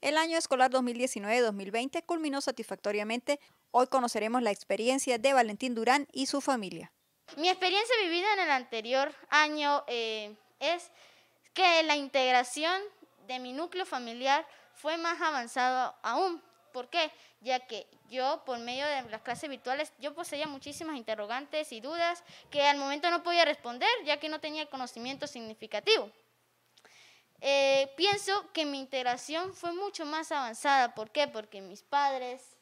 El año escolar 2019-2020 culminó satisfactoriamente. Hoy conoceremos la experiencia de Valentín Durán y su familia. Mi experiencia vivida en el anterior año eh, es que la integración de mi núcleo familiar fue más avanzada aún. ¿Por qué? Ya que yo, por medio de las clases virtuales, yo poseía muchísimas interrogantes y dudas que al momento no podía responder, ya que no tenía conocimiento significativo pienso que mi integración fue mucho más avanzada. ¿Por qué? Porque mis padres,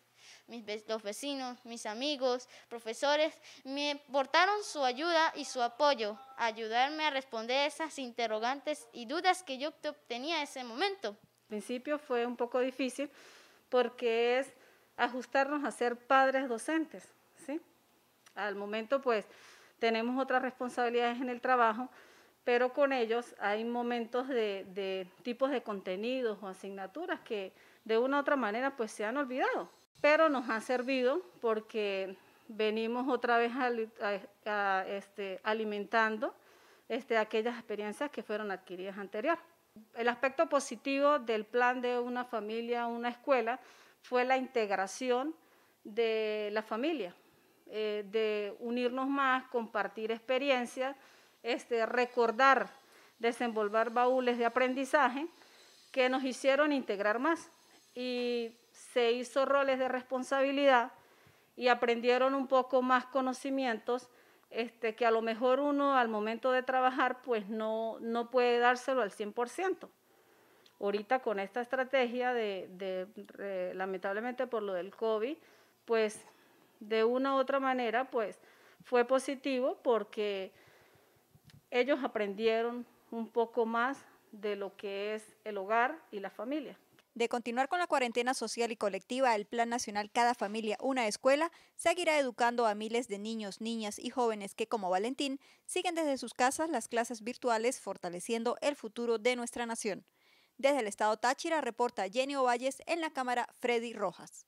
mis, los vecinos, mis amigos, profesores, me portaron su ayuda y su apoyo ayudarme a responder esas interrogantes y dudas que yo tenía en ese momento. Al principio fue un poco difícil porque es ajustarnos a ser padres docentes, ¿sí? Al momento pues tenemos otras responsabilidades en el trabajo, pero con ellos hay momentos de, tipos de contenidos o asignaturas que de una u otra manera pues se han olvidado, pero nos ha servido porque venimos otra vez este, alimentando este, aquellas experiencias que fueron adquiridas anterior. El aspecto positivo del plan de una familia, una escuela, fue la integración de la familia, eh, de unirnos más, compartir experiencias este, recordar, desenvolver baúles de aprendizaje que nos hicieron integrar más. Y se hizo roles de responsabilidad y aprendieron un poco más conocimientos este, que a lo mejor uno al momento de trabajar pues no, no puede dárselo al 100%. Ahorita con esta estrategia de, de, lamentablemente por lo del COVID, pues de una u otra manera pues fue positivo porque ellos aprendieron un poco más de lo que es el hogar y la familia. De continuar con la cuarentena social y colectiva, el Plan Nacional Cada Familia, una escuela seguirá educando a miles de niños, niñas y jóvenes que, como Valentín, siguen desde sus casas las clases virtuales, fortaleciendo el futuro de nuestra nación. Desde el estado Táchira reporta Jenny Ovalles en la cámara Freddy Rojas.